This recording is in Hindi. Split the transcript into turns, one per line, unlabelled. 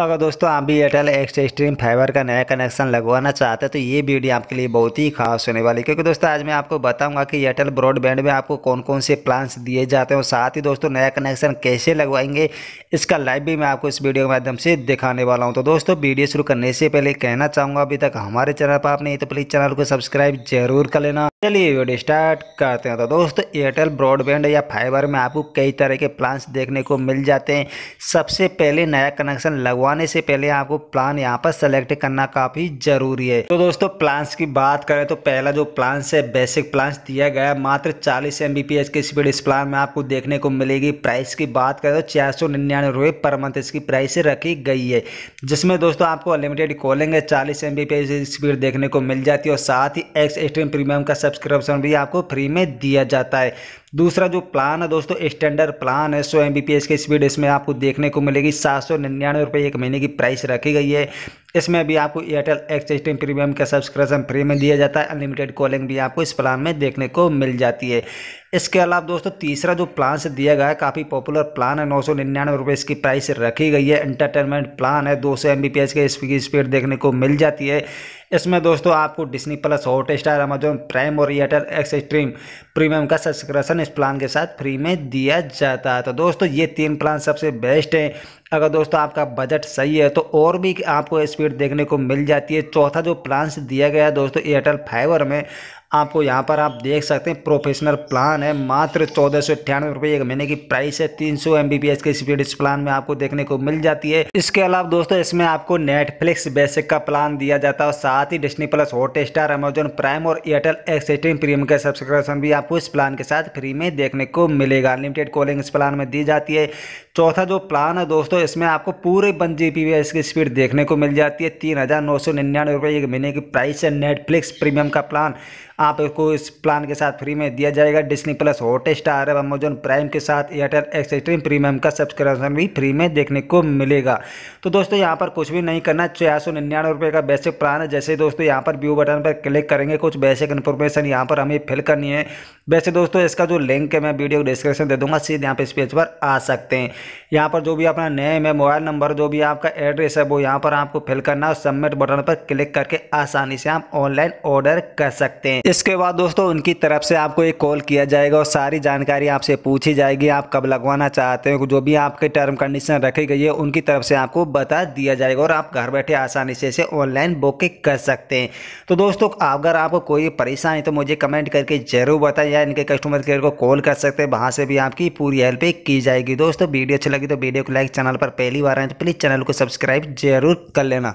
अगर दोस्तों आप भी एयरटेल एक्स स्ट्रीम फाइबर का नया कनेक्शन लगवाना चाहते हैं तो ये वीडियो आपके लिए बहुत ही खास होने वाली क्योंकि दोस्तों आज मैं आपको बताऊंगा कि एयरटेल ब्रॉडबैंड में आपको कौन कौन से प्लान्स दिए जाते हैं और साथ ही दोस्तों नया कनेक्शन कैसे लगवाएंगे इसका लाइव भी मैं आपको इस वीडियो के माध्यम से दिखाने वाला हूँ तो दोस्तों वीडियो शुरू करने से पहले कहना चाहूँगा अभी तक हमारे चैनल पर आपने तो प्लीज़ चैनल को सब्सक्राइब जरूर कर लेना चलिए वीडियो स्टार्ट करते हैं तो दोस्तों एयरटेल ब्रॉडबैंड या फाइबर में आपको कई तरह के प्लान्स देखने को मिल जाते हैं सबसे पहले नया कनेक्शन लगवाने से पहले आपको प्लान यहाँ पर सेलेक्ट करना काफ़ी ज़रूरी है तो दोस्तों प्लान्स की बात करें तो पहला जो प्लान्स है बेसिक प्लान्स दिया गया मात्र चालीस एम की स्पीड इस प्लान में आपको देखने को मिलेगी प्राइस की बात करें तो चार सौ पर मंथ इसकी प्राइस रखी गई है जिसमें दोस्तों आपको अनलिमिटेड कॉलिंग है चालीस एम स्पीड देखने को मिल जाती है और साथ ही एक्स एक्सट्रीम प्रीमियम का सब सब्सक्रिप्शन भी आपको फ्री में दिया जाता है दूसरा जो प्लान है दोस्तों स्टैंडर्ड प्लान है सौ एम की स्पीड इसमें आपको देखने को मिलेगी सात सौ निन्यानवे रुपये एक महीने की प्राइस रखी गई है इसमें भी आपको एयरटेल एक्स एस्टीम प्रीमियम का सब्सक्रिप्शन फ्री में दिया जाता है अनलिमिटेड कॉलिंग भी आपको इस प्लान में देखने को मिल जाती है इसके अलावा दोस्तों तीसरा जो प्लान से दिया गया है काफ़ी पॉपुलर प्लान है नौ सौ निन्यानवे रुपये इसकी प्राइस रखी गई है एंटरटेनमेंट प्लान है दो सौ एम बी पी एस की स्पीड देखने को मिल जाती है इसमें दोस्तों आपको Disney plus Hotstar Amazon Prime और एयरटेल एक्स स्ट्रीम प्रीमियम का सब्सक्रिप्शन इस प्लान के साथ फ्री में दिया जाता है तो दोस्तों ये तीन प्लान सबसे बेस्ट हैं अगर दोस्तों आपका बजट सही है तो और भी आपको स्पीड देखने को मिल जाती है चौथा जो प्लान दिया गया है दोस्तों एयरटेल फाइबर में आपको यहाँ पर आप देख सकते हैं प्रोफेशनल प्लान है मात्र चौदह सौ अठानवे रुपये एक महीने की प्राइस है तीन सौ एम के स्पीड इस प्लान में आपको देखने को मिल जाती है इसके अलावा दोस्तों इसमें आपको नेटफ्लिक्स बेसिक का प्लान दिया जाता है और साथ ही Disney plus Hotstar Amazon Prime और एयरटेल एक्सट्रीम प्रीमियम का सब्सक्रिप्शन भी आपको इस प्लान के साथ फ्री में देखने को मिलेगा अनलिमिटेड कॉलिंग इस प्लान में दी जाती है चौथा जो प्लान है दोस्तों इसमें आपको पूरे वन जी बी की स्पीड देखने को मिल जाती है तीन हज़ार नौ सौ निन्यानवे रुपये एक महीने की प्राइस है नेटफ्लिक्स प्रीमियम का प्लान आपको इस प्लान के साथ फ्री में दिया जाएगा डिस्नी प्लस हॉट स्टार और अमेजोन प्राइम के साथ एयरटेल एक्सट्रीम प्रीमियम का सब्सक्रिप्शन भी फ्री में देखने को मिलेगा तो दोस्तों यहाँ पर कुछ भी नहीं करना छः सौ निन्यानवे रुपये का बेसिक प्लान है जैसे दोस्तों यहाँ पर व्यू बटन पर क्लिक करेंगे कुछ बेसिक इन्फॉर्मेशन यहाँ पर हमें फिल करनी है वैसे दोस्तों इसका जो लिंक है मैं वीडियो को डिस्क्रिप्शन दे दूंगा सीधे यहाँ पे इस पेज पर आ सकते हैं यहाँ पर जो भी अपना नेम है मोबाइल नंबर जो भी आपका एड्रेस है वो यहाँ पर आपको फिल करना और सबमिट बटन पर क्लिक करके आसानी से आप ऑनलाइन ऑर्डर कर सकते हैं इसके बाद दोस्तों उनकी तरफ से आपको एक कॉल किया जाएगा और सारी जानकारी आपसे पूछी जाएगी आप कब लगवाना चाहते हैं जो भी आपके टर्म कंडीशन रखी गई है उनकी तरफ से आपको बता दिया जाएगा और आप घर बैठे आसानी से इसे ऑनलाइन बुकिंग कर सकते हैं तो दोस्तों अगर आपको कोई परेशानी तो मुझे कमेंट करके जरूर बताइए या इनके कस्टमर केयर को कॉल कर सकते हैं वहाँ से भी आपकी पूरी हेल्प की जाएगी दोस्तों वीडियो अच्छी लगी तो वीडियो को लाइक चैनल पर पहली बार आए तो प्लीज़ चैनल को सब्सक्राइब जरूर कर लेना